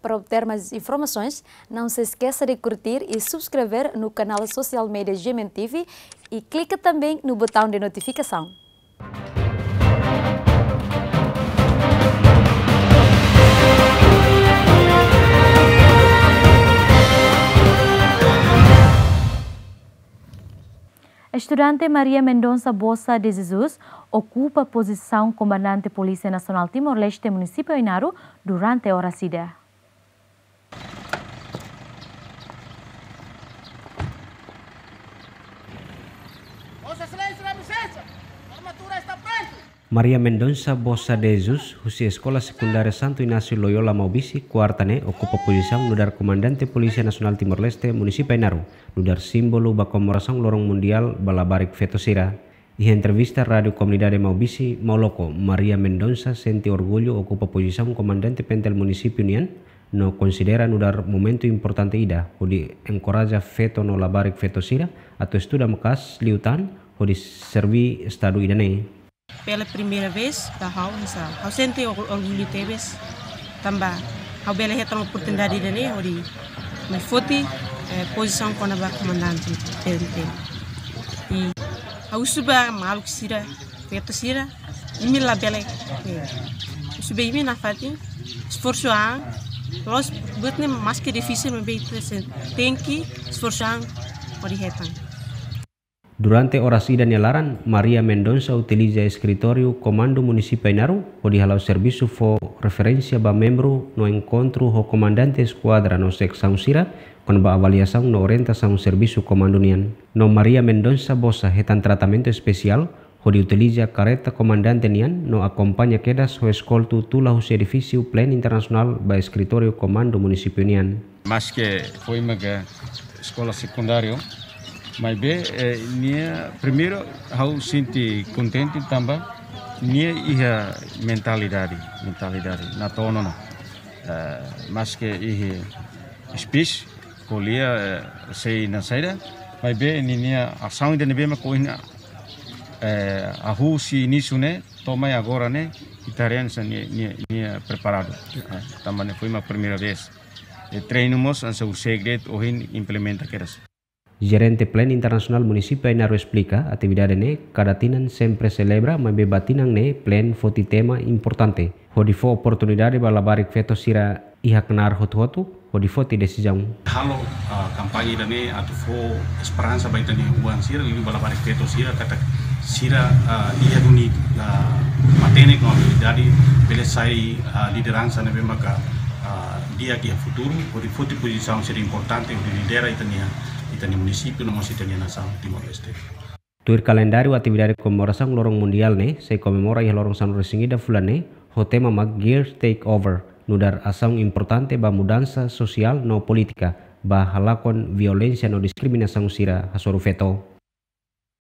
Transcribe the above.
Para obter mais informações, não se esqueça de curtir e subscrever no canal Social Media Gemen TV e clique também no botão de notificação. A estudante Maria Mendonça Bossa de Jesus ocupa a posição comandante Polícia Nacional Timor-Leste, município Inaro, durante a hora CIDA. Maria Mendonça Bossa de Jesus, usia Escola Secundaria Santo Inácio Loyola Maubisi, kuartane, okupa posición nudar Komandante Polisi nasional Timor-Leste, Municipio Naru, nudar simbolu ba lorong mundial balabarik fetosira. Di entrevista Radio Komunidade de Maubisi, Maloko, Maria Mendonça senti orgulho okupa posición Komandante pentel Munisipi Union, no considera nudar momento importante ida, hodi encoraja feto no labarik fetosira, atau estuda mekas liutan, hodi servi estadu idanei. Pela primeira vez, da hau nisa, hau sente orgulho tebes, tamba, hau bela reta uma oportunidade de ne, ori, mas fote, eh, posição quando vai comandante, PNT. E hau suba malu sira, peta sira, imi la bela, eh, suba imi na fati, esforço a, los, butne mais que difícil, mas bem, tem que esforçar, ori retang. Durante orasi Danielaran, Maria Mendonça utiliza escritorio Comando Municipal onde o serviço for referência ba membro no encontro ho comandante esquadra no secção sira, kon ba avaliação no orientação serviço comandonian. No Maria Mendonça bosa hetan tratamento especial, onde utiliza careta comandante nian, no akompanya quedas ho escoltu tula ho edifício pleno internacional ba escritorio Comando Municipio nian. Mas que foi mega escola mas bem, eh, nia primeiro hau sinti contente tamba nia iha mentalidade mentalidade na tono na é, uh, mas que ihi speech kolia uh, é, sei na saída, mas bem, nia ação de nebe ma a eh, ahu si nisso né tomai agora né italianos nia, nia, preparado uh, também foi uma primeira vez e treinamos ansa o segredo ohin implementa queras Gerente Plan Internasional Municipio Inaro explica, atividade ne, cada sempre celebra, mas beba tinan ne, plan foti tema importante. Hodi fo oportunidade balabarik feto sira ihaknar hotu-hotu, hodi fo ti desijam. Halo, uh, kampanye dane, atu fo esperanza baik dane uang sira, ini balabarik feto sira, kata sira uh, iha duni uh, matene kami, jadi bele sai uh, lideransa ne maka uh, dia kia futuru, hodi fo ti posição sira importante, hodi lidera itania itani munisipi na masih itani nasang timor leste Tuir kalendari wati bidari komorasang lorong mundial ne, se komemora ya lorong sanur singida nih. hotema mag gear take over, nudar asang importante ba mudansa sosial no politika, ba halakon violensia no diskriminasi sira hasoru veto.